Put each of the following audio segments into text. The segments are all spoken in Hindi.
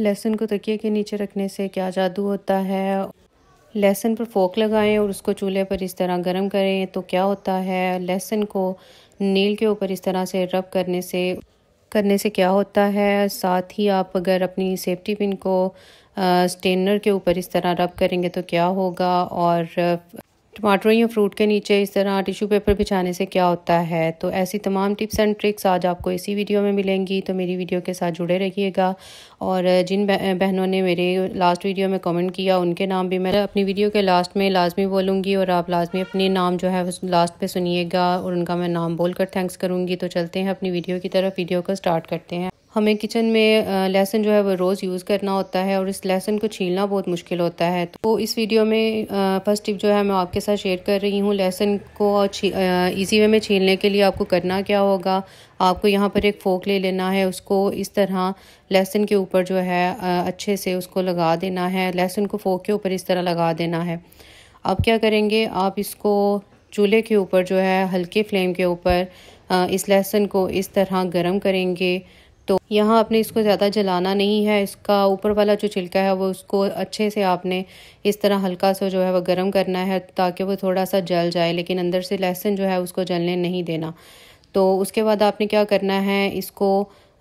लहसुन को तकिए के नीचे रखने से क्या जादू होता है लहसुन पर फोक लगाएं और उसको चूल्हे पर इस तरह गर्म करें तो क्या होता है लहसुन को नील के ऊपर इस तरह से रब करने से करने से क्या होता है साथ ही आप अगर अपनी सेफ्टी पिन को स्टेनर के ऊपर इस तरह रब करेंगे तो क्या होगा और टमाटरों या फ्रूट के नीचे इस तरह टिश्यू पेपर बिछाने से क्या होता है तो ऐसी तमाम टिप्स एंड ट्रिक्स आज आपको इसी वीडियो में मिलेंगी तो मेरी वीडियो के साथ जुड़े रहिएगा और जिन बहनों ने मेरे लास्ट वीडियो में कमेंट किया उनके नाम भी मैं अपनी वीडियो के लास्ट में लाजमी बोलूँगी और आप लाजमी अपने नाम जो है लास्ट पर सुनिएगा और उनका मैं नाम बोलकर थैंक्स करूँगी तो चलते हैं अपनी वीडियो की तरफ वीडियो को स्टार्ट करते हैं हमें किचन में लहसुन जो है वो रोज़ यूज़ करना होता है और इस लहसुन को छीलना बहुत मुश्किल होता है तो इस वीडियो में फर्स्ट टिप जो है मैं आपके साथ शेयर कर रही हूँ लहसुन को ईजी वे में छीलने के लिए आपको करना क्या होगा आपको यहाँ पर एक फोक ले लेना है उसको इस तरह लहसुन के ऊपर जो है अच्छे से उसको लगा देना है लहसुन को फोक के ऊपर इस तरह लगा देना है अब क्या करेंगे आप इसको चूल्हे के ऊपर जो है हल्के फ्लेम के ऊपर इस लहसुन को इस तरह गर्म करेंगे तो यहाँ आपने इसको ज़्यादा जलाना नहीं है इसका ऊपर वाला जो छिलका है वो उसको अच्छे से आपने इस तरह हल्का सा जो है वो गर्म करना है ताकि वो थोड़ा सा जल जाए लेकिन अंदर से लहसुन जो है उसको जलने नहीं देना तो उसके बाद आपने क्या करना है इसको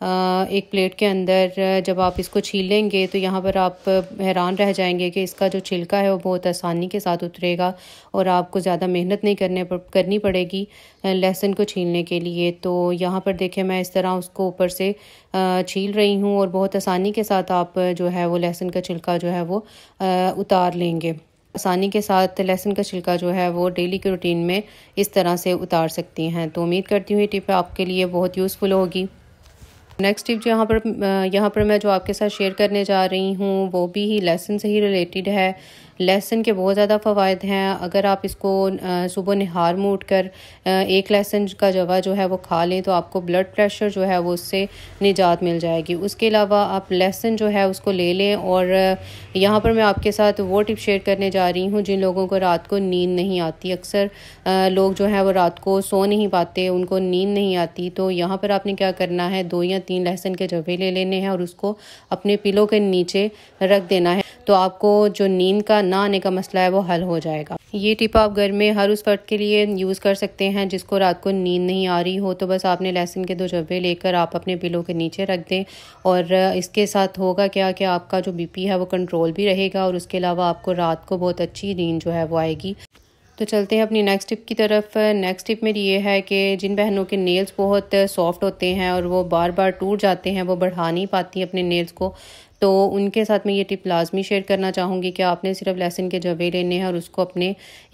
एक प्लेट के अंदर जब आप इसको छील लेंगे तो यहाँ पर आप हैरान रह जाएंगे कि इसका जो छिलका है वो बहुत आसानी के साथ उतरेगा और आपको ज़्यादा मेहनत नहीं करने पर करनी पड़ेगी लहसुन को छीलने के लिए तो यहाँ पर देखें मैं इस तरह उसको ऊपर से छील रही हूँ और बहुत आसानी के साथ आप जो है वो लहसुन का छिलका जो है वो उतार लेंगे आसानी के साथ लहसुन का छिलका जो है वो डेली के रूटीन में इस तरह से उतार सकती हैं तो उम्मीद करती हूँ ये टिप आपके लिए बहुत यूज़फुल होगी नेक्स्ट टिप जो यहाँ पर यहाँ पर मैं जो आपके साथ शेयर करने जा रही हूँ वो भी लेसन से ही रिलेटेड है लहसन के बहुत ज़्यादा फ़वाद हैं अगर आप इसको सुबह निहार में उठ कर एक लहसन का जवा जो है वो खा लें तो आपको ब्लड प्रेशर जो है वो उससे निजात मिल जाएगी उसके अलावा आप लहसन जो है उसको ले लें और यहाँ पर मैं आपके साथ वो टिप शेयर करने जा रही हूँ जिन लोगों को रात को नींद नहीं आती अक्सर लोग जो है वो रात को सो नहीं पाते उनको नींद नहीं आती तो यहाँ पर आपने क्या करना है दो या तीन लहसन के जवे ले लेने हैं और उसको अपने पिलों के नीचे रख देना है तो आपको जो नींद का ना आने का मसला है वो हल हो जाएगा ये टिप आप घर में हर उस फर्द के लिए यूज़ कर सकते हैं जिसको रात को नींद नहीं आ रही हो तो बस आपने लहसुन के दो जब्बे लेकर आप अपने बिलों के नीचे रख दें और इसके साथ होगा क्या कि आपका जो बीपी है वो कंट्रोल भी रहेगा और उसके अलावा आपको रात को बहुत अच्छी नींद जो है वो आएगी तो चलते हैं अपनी नेक्स्ट टिप की तरफ नेक्स्ट टिप मेरी ये है कि जिन बहनों के नेल्स बहुत सॉफ्ट होते हैं और वो बार बार टूट जाते हैं वो बढ़ा नहीं पाती अपने नेल्स को तो उनके साथ में ये टिप लाजमी शेयर करना चाहूँगी कि आपने सिर्फ लहसुन के जवे लेने हैं और उसको अपने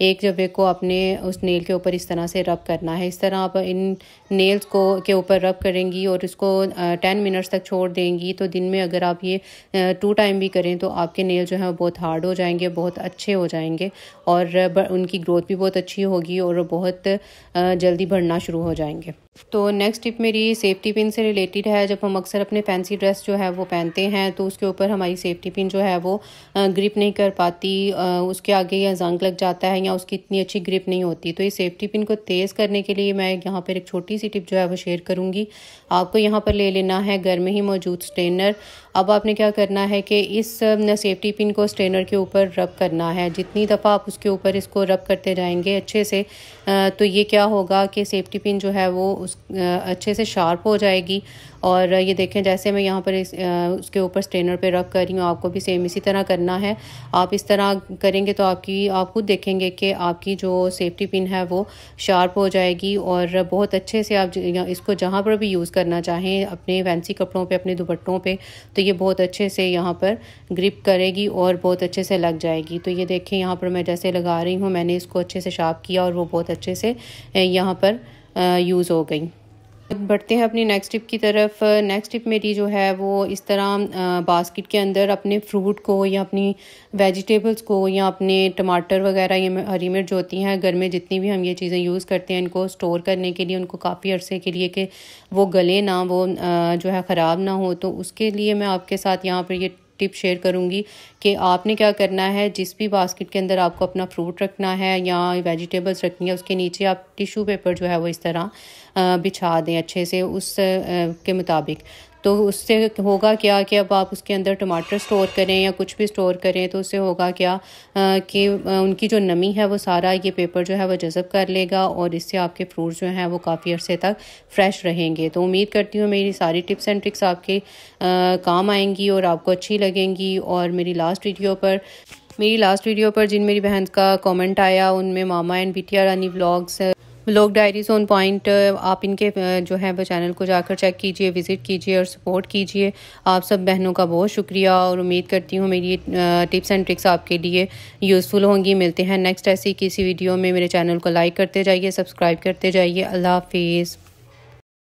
एक जवे को अपने उस नेल के ऊपर इस तरह से रब करना है इस तरह आप इन नेल्स को के ऊपर रब करेंगी और इसको टेन मिनट्स तक छोड़ देंगी तो दिन में अगर आप ये टू टाइम भी करें तो आपके नेल जो है बहुत हार्ड हो जाएंगे बहुत अच्छे हो जाएंगे और उनकी ग्रोथ भी बहुत अच्छी होगी और बहुत जल्दी बढ़ना शुरू हो जाएंगे तो नेक्स्ट टिप मेरी सेफ्टी पिन से रिलेटेड है जब हम अक्सर अपने फैंसी ड्रेस जो है वो पहनते हैं तो उसके ऊपर हमारी सेफ्टी पिन जो है वो ग्रिप नहीं कर पाती उसके आगे या जंग लग जाता है या उसकी इतनी अच्छी ग्रिप नहीं होती तो इस सेफ्टी पिन को तेज़ करने के लिए मैं यहाँ पर एक छोटी सी टिप जो है वो शेयर करूँगी आपको यहाँ पर ले लेना है घर में ही मौजूद स्ट्रेनर अब आपने क्या करना है कि इस सेफ्टी पिन को स्ट्रेनर के ऊपर रब करना है जितनी दफ़ा आप उसके ऊपर इसको रब करते जाएंगे अच्छे से तो ये क्या होगा कि सेफ्टी पिन जो है वो उस अच्छे से शार्प हो जाएगी और ये देखें जैसे मैं यहाँ पर इस, उसके ऊपर स्ट्रेनर पे रख कर रही हूँ आपको भी सेम इसी तरह करना है आप इस तरह करेंगे तो आपकी आप खुद देखेंगे कि आपकी जो सेफ्टी पिन है वो शार्प हो जाएगी और बहुत अच्छे से आप इसको जहाँ पर भी यूज़ करना चाहें अपने फैंसी कपड़ों पर अपने दुपट्टों पर तो ये बहुत अच्छे से यहाँ पर ग्रिप करेगी और बहुत अच्छे से लग जाएगी तो ये देखें यहाँ पर मैं जैसे लगा रही हूँ मैंने इसको अच्छे से शार्प किया और वो बहुत अच्छे से यहाँ पर यूज़ हो गई बढ़ते हैं अपनी नेक्स्ट टिप की तरफ नेक्स्ट टिप मेरी जो है वो इस तरह बास्केट के अंदर अपने फ्रूट को या अपनी वेजिटेबल्स को या अपने टमाटर वगैरह ये हरी मिर्च होती हैं घर में जितनी भी हम ये चीज़ें यूज़ करते हैं इनको स्टोर करने के लिए उनको काफ़ी अरसे के लिए कि वो गले ना वो जो है ख़राब ना हो तो उसके लिए मैं आपके साथ यहाँ पर ये टिप शेयर करूँगी कि आपने क्या करना है जिस भी बास्केट के अंदर आपको अपना फ्रूट रखना है या वेजिटेबल्स रखनी है उसके नीचे आप टिशू पेपर जो है वो इस तरह बिछा दें अच्छे से उस के मुताबिक तो उससे होगा क्या कि अब आप उसके अंदर टमाटर स्टोर करें या कुछ भी स्टोर करें तो उससे होगा क्या कि उनकी जो नमी है वो सारा ये पेपर जो है वो जज़ब कर लेगा और इससे आपके फ्रूट जो हैं वो काफ़ी अर्से तक फ्रेश रहेंगे तो उम्मीद करती हूँ मेरी सारी टिप्स एंड ट्रिक्स आपके काम आएंगी और आपको अच्छी लगेंगी और मेरी लास्ट वीडियो पर मेरी लास्ट वीडियो पर जिन मेरी बहन का कमेंट आया उनमें Mama and Bitiya Rani blogs blog diaries on point आप इनके जो है वो चैनल को जाकर चेक कीजिए विज़िट कीजिए और सपोर्ट कीजिए आप सब बहनों का बहुत शुक्रिया और उम्मीद करती हूँ मेरी टिप्स एंड ट्रिक्स आपके लिए यूज़फुल होंगी मिलते हैं नेक्स्ट ऐसी किसी वीडियो में मेरे चैनल को लाइक करते जाइए सब्सक्राइब करते जाइए अल्लाह हाफिज़